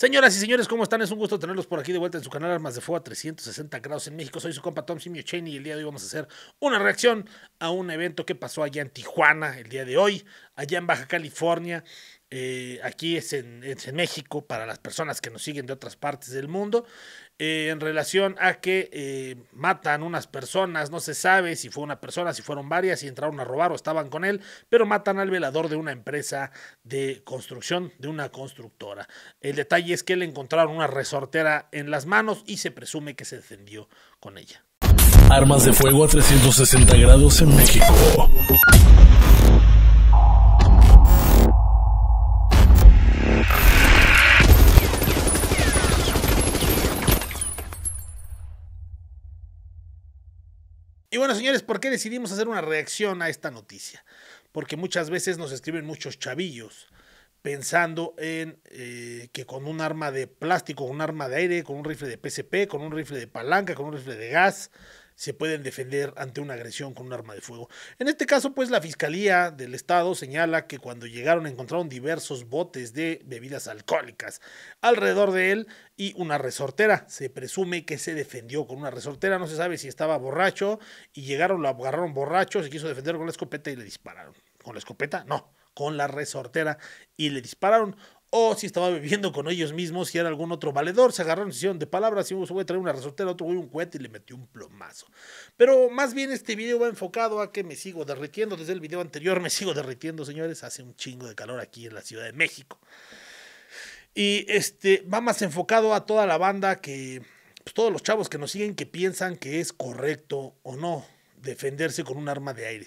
Señoras y señores, ¿cómo están? Es un gusto tenerlos por aquí de vuelta en su canal Armas de Fuego a 360 grados en México. Soy su compa Tom Simio Cheney y el día de hoy vamos a hacer una reacción a un evento que pasó allá en Tijuana el día de hoy, allá en Baja California. Eh, aquí es en, México, para las personas que nos siguen de otras partes del mundo, eh, en relación a que eh, matan unas personas, no se sabe si fue una persona, si fueron varias, si entraron a robar o estaban con él, pero matan al velador de una empresa de construcción, de una constructora. El detalle es que le encontraron una resortera en las manos y se presume que se encendió con ella. Armas de fuego a 360 grados en México. Y bueno, señores, ¿por qué decidimos hacer una reacción a esta noticia? Porque muchas veces nos escriben muchos chavillos pensando en eh, que con un arma de plástico, un arma de aire, con un rifle de PCP, con un rifle de palanca, con un rifle de gas, se pueden defender ante una agresión con un arma de fuego. En este caso, pues la Fiscalía del Estado señala que cuando llegaron encontraron diversos botes de bebidas alcohólicas alrededor de él y una resortera. Se presume que se defendió con una resortera, no se sabe si estaba borracho y llegaron, lo agarraron borracho, se quiso defender con la escopeta y le dispararon. ¿Con la escopeta? No, con la resortera y le dispararon o si estaba viviendo con ellos mismos, si era algún otro valedor, se agarraron decisión de palabras, y voy a traer una resortera, otro voy un cohete y le metió un plomazo. Pero más bien este video va enfocado a que me sigo derritiendo, desde el video anterior me sigo derritiendo, señores, hace un chingo de calor aquí en la Ciudad de México. Y este va más enfocado a toda la banda que, pues todos los chavos que nos siguen que piensan que es correcto o no defenderse con un arma de aire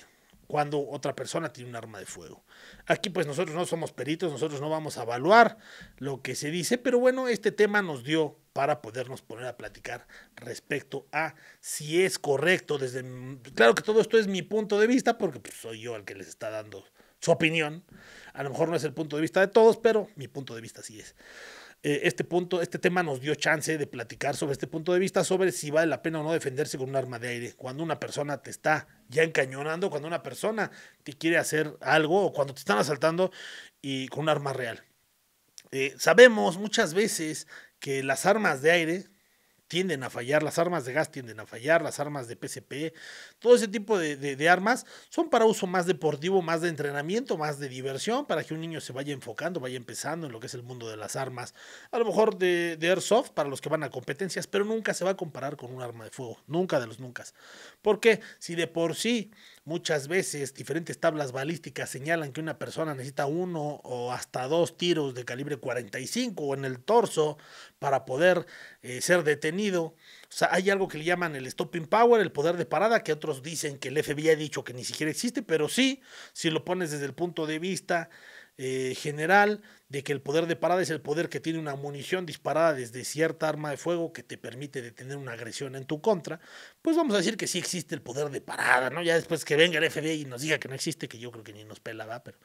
cuando otra persona tiene un arma de fuego. Aquí pues nosotros no somos peritos, nosotros no vamos a evaluar lo que se dice, pero bueno, este tema nos dio para podernos poner a platicar respecto a si es correcto desde... Claro que todo esto es mi punto de vista porque pues, soy yo el que les está dando su opinión. A lo mejor no es el punto de vista de todos, pero mi punto de vista sí es. Eh, este punto, este tema nos dio chance de platicar sobre este punto de vista, sobre si vale la pena o no defenderse con un arma de aire, cuando una persona te está ya encañonando, cuando una persona te quiere hacer algo o cuando te están asaltando y con un arma real. Eh, sabemos muchas veces que las armas de aire tienden a fallar, las armas de gas tienden a fallar, las armas de PCP, todo ese tipo de, armas son para uso más deportivo, más de entrenamiento, más de diversión, para que un niño se vaya enfocando, vaya empezando en lo que es el mundo de las armas. A lo mejor de, de airsoft para los que van a competencias, pero nunca se va a comparar con un arma de fuego, nunca de los nunca. Porque si de por sí Muchas veces diferentes tablas balísticas señalan que una persona necesita uno o hasta dos tiros de calibre 45 en el torso para poder eh, ser detenido. O sea, hay algo que le llaman el stopping power, el poder de parada, que otros dicen que el FBI ha dicho que ni siquiera existe, pero sí, si lo pones desde el punto de vista eh, general de que el poder de parada es el poder que tiene una munición disparada desde cierta arma de fuego que te permite detener una agresión en tu contra, pues vamos a decir que sí existe el poder de parada, ¿no? Ya después que venga el FBI y nos diga que no existe, que yo creo que ni nos pela, Pero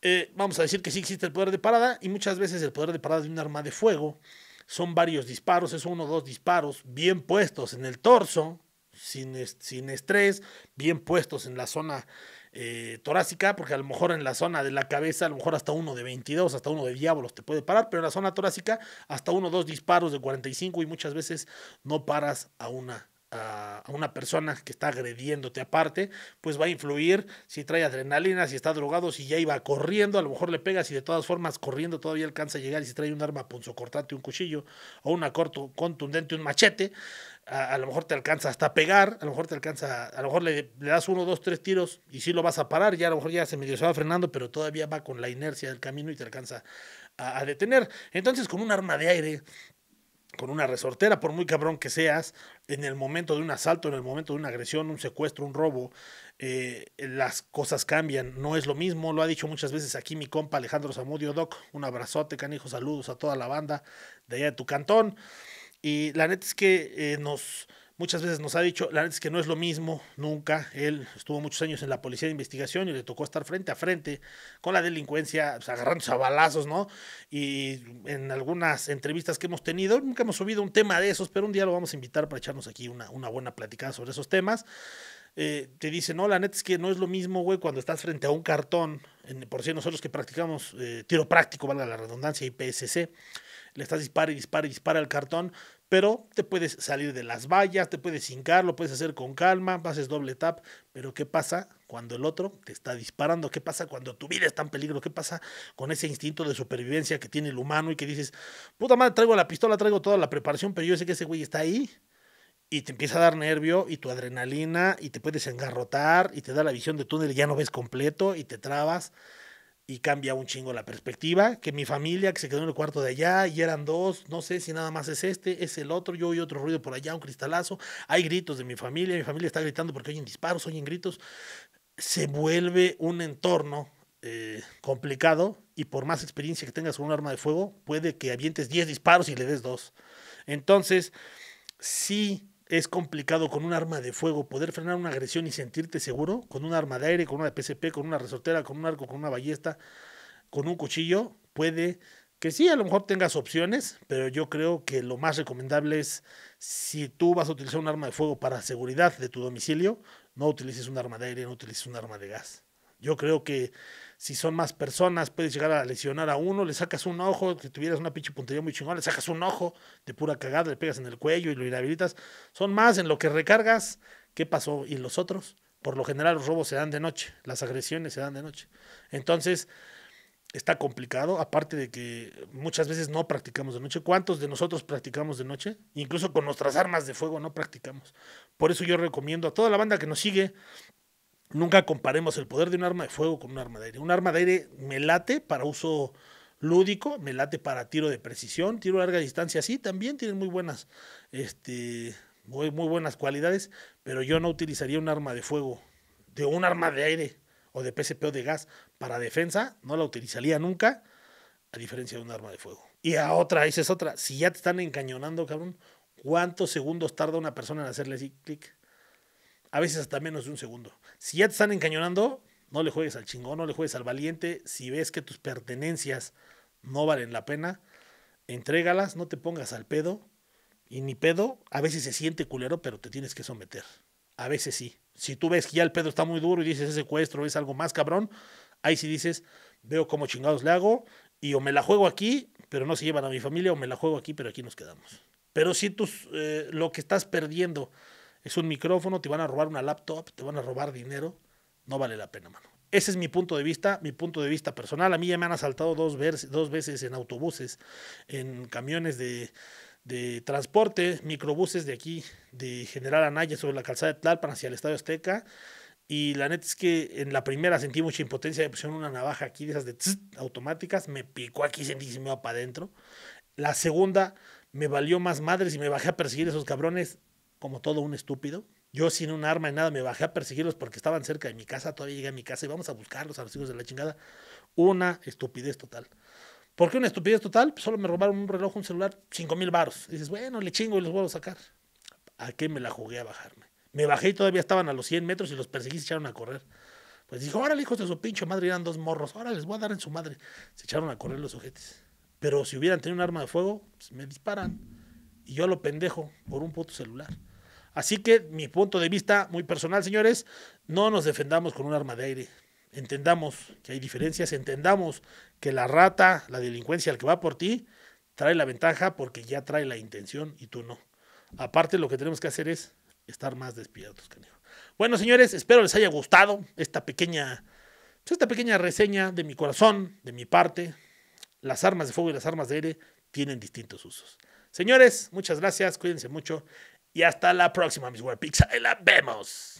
eh, vamos a decir que sí existe el poder de parada y muchas veces el poder de parada de un arma de fuego son varios disparos, es uno o dos disparos bien puestos en el torso, sin, sin estrés, bien puestos en la zona eh, torácica, porque a lo mejor en la zona de la cabeza, a lo mejor hasta uno de 22, hasta uno de diablos te puede parar, pero en la zona torácica hasta uno o dos disparos de 45 y muchas veces no paras a una a, una persona que está agrediéndote aparte, pues va a influir si trae adrenalina, si está drogado, si ya iba corriendo, a lo mejor le pegas y de todas formas corriendo todavía alcanza a llegar y si trae un arma punzocortante, un cuchillo o una corto, contundente, un machete, a, lo mejor te alcanza hasta pegar, a lo mejor te alcanza, a lo mejor le, le, das uno, dos, tres tiros y si lo vas a parar, ya a lo mejor ya se medio se va frenando, pero todavía va con la inercia del camino y te alcanza a detener. Entonces con un arma de aire con una resortera, por muy cabrón que seas, en el momento de un asalto, en el momento de una agresión, un secuestro, un robo, eh, las cosas cambian, no es lo mismo, lo ha dicho muchas veces aquí mi compa Alejandro Zamudio Doc, un abrazote, canijo, saludos a toda la banda de allá de tu cantón, y la neta es que eh, nos muchas veces nos ha dicho, la neta es que no es lo mismo nunca. Él estuvo muchos años en la policía de investigación y le tocó estar frente a frente con la delincuencia, agarrando pues, agarrándose a balazos, ¿no? Y en algunas entrevistas que hemos tenido, nunca hemos subido un tema de esos, pero un día lo vamos a invitar para echarnos aquí una, una buena platicada sobre esos temas. Eh, te dice, no, la neta es que no es lo mismo, güey, cuando estás frente a un cartón, por si nosotros que practicamos eh, tiro práctico, valga la redundancia, y PSC, le estás dispara y dispara y dispara el cartón, pero te puedes salir de las vallas, te puedes hincar, lo puedes hacer con calma, haces doble tap, pero ¿qué pasa cuando el otro te está disparando? ¿Qué pasa cuando tu vida está en peligro? ¿Qué pasa con ese instinto de supervivencia que tiene el humano y que dices, puta madre, traigo la pistola, traigo toda la preparación, pero yo sé que ese güey está ahí? y te empieza a dar nervio y tu adrenalina y te puedes engarrotar y te da la visión de túnel y ya no ves completo y te trabas y cambia un chingo la perspectiva, que mi familia que se quedó en el cuarto de allá y eran dos, no sé si nada más es este, es el otro, yo oí otro ruido por allá, un cristalazo, hay gritos de mi familia, mi familia está gritando porque oyen disparos, oyen gritos, se vuelve un entorno eh, complicado y por más experiencia que tengas con un arma de fuego, puede que avientes 10 disparos y le des dos. Entonces, sí es complicado con un arma de fuego poder frenar una agresión y sentirte seguro, con un arma de aire, con una de PCP, con una resortera, con un arco, con una ballesta, con un cuchillo, puede que sí, a lo mejor tengas opciones, pero yo creo que lo más recomendable es si tú vas a utilizar un arma de fuego para seguridad de tu domicilio, no utilices un arma de aire, no utilices un arma de gas. Yo creo que si son más personas, puedes llegar a lesionar a uno, le sacas un ojo, que tuvieras una pinche puntería muy chingona, le sacas un ojo de pura cagada, le pegas en el cuello y lo inhabilitas. Son más en lo que recargas, qué pasó y los otros. Por lo general los robos se dan de noche, las agresiones se dan de noche. Entonces, está complicado, aparte de que muchas veces no practicamos de noche. ¿Cuántos de nosotros practicamos de noche? Incluso con nuestras armas de fuego no practicamos. Por eso yo recomiendo a toda la banda que nos sigue nunca comparemos el poder de un arma de fuego con un arma de aire. Un arma de aire me late para uso lúdico, me late para tiro de precisión, tiro a larga distancia, sí, también tienen muy buenas, este, muy, buenas cualidades, pero yo no utilizaría un arma de fuego, de un arma de aire o de PCP o de gas para defensa, no la utilizaría nunca, a diferencia de un arma de fuego. Y a otra, esa es otra, si ya te están encañonando, cabrón, ¿cuántos segundos tarda una persona en hacerle así, clic? a veces hasta menos de un segundo. Si ya te están encañonando, no le juegues al chingón, no le juegues al valiente. Si ves que tus pertenencias no valen la pena, entrégalas, no te pongas al pedo. Y ni pedo, a veces se siente culero, pero te tienes que someter. A veces sí. Si tú ves que ya el pedo está muy duro y dices, es secuestro es algo más cabrón, ahí sí dices, veo cómo chingados le hago y o me la juego aquí, pero no se llevan a mi familia, o me la juego aquí, pero aquí nos quedamos. Pero si tus, eh, lo que estás perdiendo es un micrófono, te van a robar una laptop, te van a robar dinero, no vale la pena, mano. Ese es mi punto de vista, mi punto de vista personal. A mí ya me han asaltado dos, dos veces en autobuses, en camiones de, transporte, microbuses de aquí, de General Anaya sobre la calzada de Tlalpan hacia el Estado Azteca. Y la neta es que en la primera sentí mucha impotencia, me pusieron una navaja aquí de esas de automáticas, me picó aquí, sentí que se me iba para adentro. La segunda me valió más madres y me bajé a perseguir a esos cabrones como todo un estúpido. Yo sin un arma y nada me bajé a perseguirlos porque estaban cerca de mi casa, todavía llegué a mi casa y vamos a buscarlos a los hijos de la chingada. Una estupidez total. ¿Por qué una estupidez total? Pues solo me robaron un reloj, un celular, cinco mil baros. dices, bueno, le chingo y los vuelvo a sacar. ¿A qué me la jugué a bajarme? Me bajé y todavía estaban a los 100 metros y los perseguí y se echaron a correr. Pues dijo, órale, hijos de su pinche madre, eran dos morros, ahora les voy a dar en su madre. Se echaron a correr los sujetes. Pero si hubieran tenido un arma de fuego, pues me disparan. Y yo lo pendejo por un puto celular. Así que mi punto de vista muy personal, señores, no nos defendamos con un arma de aire. Entendamos que hay diferencias, entendamos que la rata, la delincuencia, el que va por ti, trae la ventaja porque ya trae la intención y tú no. Aparte, lo que tenemos que hacer es estar más despiertos, canijo. Bueno, señores, espero les haya gustado esta pequeña, pues, esta pequeña reseña de mi corazón, de mi parte. Las armas de fuego y las armas de aire tienen distintos usos. Señores, muchas gracias, cuídense mucho y hasta la próxima, mis pizza y la vemos.